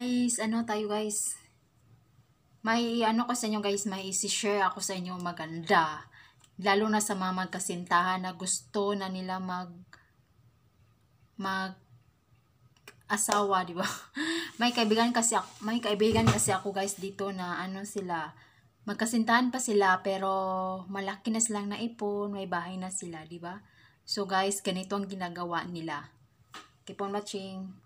Guys, ano tayo guys? May ano ko sa inyo guys, may i share ako sa inyo maganda. Lalo na sa mga magkasintahan na gusto na nila mag mag asawa, di ba? may kaibigan kasi ako, may kaibigan kasi ako guys dito na ano sila, magkasintahan pa sila pero malaki na silang naipon, may bahay na sila, di ba? So guys, ganito ang ginagawa nila. Keep on watching.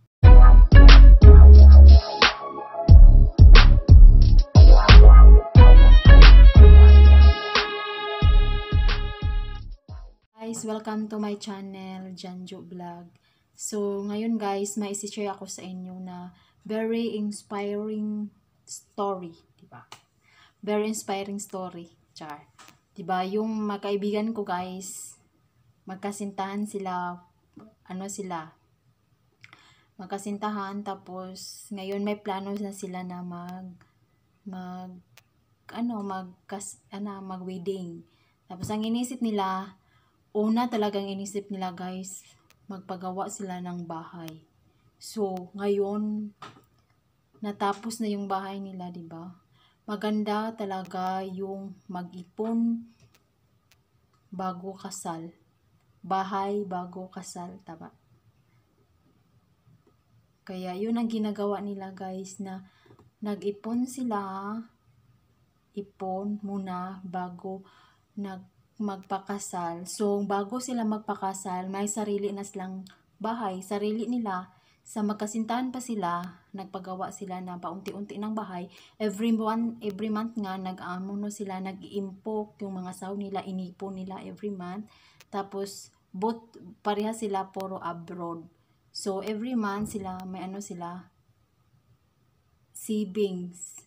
guys! Welcome to my channel, Janjo Vlog. So, ngayon guys, may share ako sa inyo na very inspiring story, di ba? Very inspiring story, char. Di ba? Yung magkaibigan ko guys, magkasintahan sila, ano sila, magkasintahan, tapos ngayon may plano na sila na mag, mag, ano, mag, ano, mag-wedding. Tapos ang inisip nila, una talagang inisip nila guys, magpagawa sila ng bahay. So, ngayon, natapos na yung bahay nila, di ba? Maganda talaga yung mag-ipon bago kasal. Bahay bago kasal, tama. Kaya yun ang ginagawa nila guys na nag-ipon sila, ipon muna bago nag magpakasal. So, bago sila magpakasal, may sarili na silang bahay, sarili nila. Sa magkasintahan pa sila, nagpagawa sila na paunti-unti ng bahay. Every, one, every month nga, nag-amuno sila, nag-iimpok yung mga saw nila, inipo nila every month. Tapos, both, pareha sila puro abroad. So, every month sila, may ano sila, savings.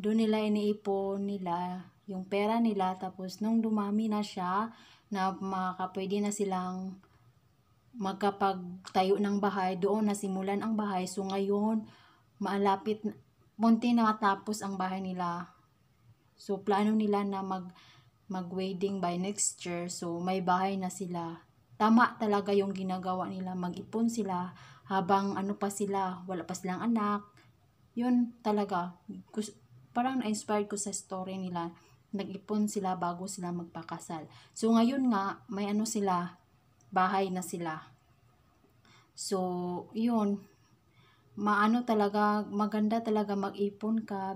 Doon nila iniipon nila yung pera nila. Tapos, nung dumami na siya, na makapwede na silang magkapagtayo ng bahay, doon nasimulan ang bahay. So, ngayon, maalapit, munti na matapos ang bahay nila. So, plano nila na mag, mag-wedding by next year. So, may bahay na sila. Tama talaga yung ginagawa nila. Mag-ipon sila habang ano pa sila, wala pa silang anak. Yun talaga. Parang na-inspired ko sa story nila nag-ipon sila bago sila magpakasal. So ngayon nga, may ano sila, bahay na sila. So, yun, maano talaga, maganda talaga mag-ipon ka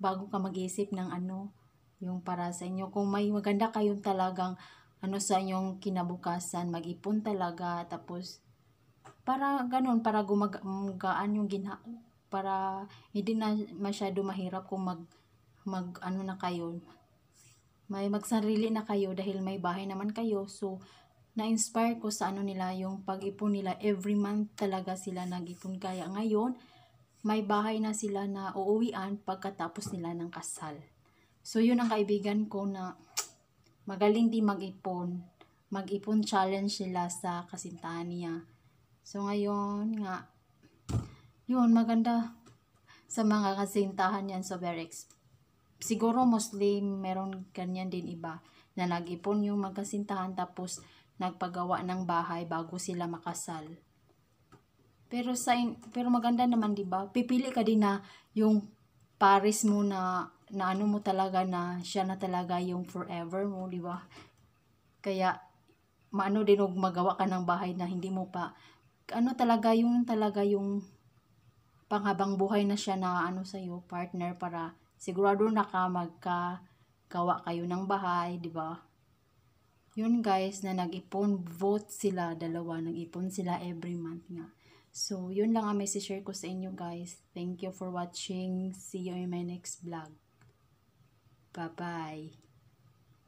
bago ka mag-isip ng ano, yung para sa inyo. Kung may maganda kayong talagang ano sa inyong kinabukasan, mag-ipon talaga, tapos para ganun, para gumagaan yung gina, para hindi na masyado mahirap kung mag mag ano na kayo, may magsarili na kayo dahil may bahay naman kayo. So, na-inspire ko sa ano nila yung pag-ipon nila. Every month talaga sila nag-ipon. Kaya ngayon, may bahay na sila na uuwian pagkatapos nila ng kasal. So, yun ang kaibigan ko na magaling din mag-ipon. Mag-ipon challenge nila sa kasintahan niya. So, ngayon nga, yun, maganda sa mga kasintahan yan. So, very expensive. Siguro mostly meron ganyan din iba na nag-ipon yung magkasintahan tapos nagpagawa ng bahay bago sila makasal. Pero sa pero maganda naman 'di ba? Pipili ka din na yung Paris mo na na ano mo talaga na siya na talaga yung forever mo, 'di ba? Kaya maano din og magawa ka ng bahay na hindi mo pa ano talaga yung talaga yung panghabang buhay na siya na ano sa iyo partner para sigurado na ka magkagawa kayo ng bahay, di ba? Yun guys, na nag-ipon vote sila, dalawa, nag-ipon sila every month nga. So, yun lang ang message share ko sa inyo guys. Thank you for watching. See you in my next vlog. Bye-bye.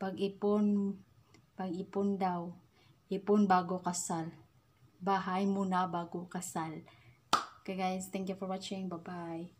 Pag-ipon, pag-ipon daw. Ipon bago kasal. Bahay muna bago kasal. Okay guys, thank you for watching. Bye-bye.